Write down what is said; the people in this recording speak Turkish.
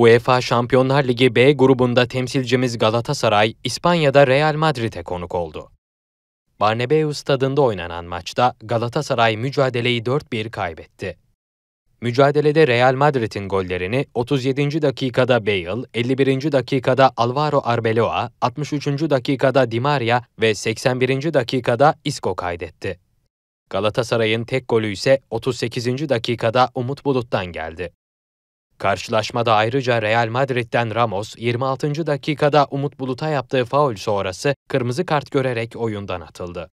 UEFA Şampiyonlar Ligi B grubunda temsilcimiz Galatasaray, İspanya'da Real Madrid'e konuk oldu. Barnebeu stadında oynanan maçta Galatasaray mücadeleyi 4-1 kaybetti. Mücadelede Real Madrid'in gollerini 37. dakikada Bale, 51. dakikada Alvaro Arbeloa, 63. dakikada Di Maria ve 81. dakikada Isco kaydetti. Galatasaray'ın tek golü ise 38. dakikada Umut Bulut'tan geldi. Karşılaşmada ayrıca Real Madrid'den Ramos 26. dakikada Umut Bulut'a yaptığı faul sonrası kırmızı kart görerek oyundan atıldı.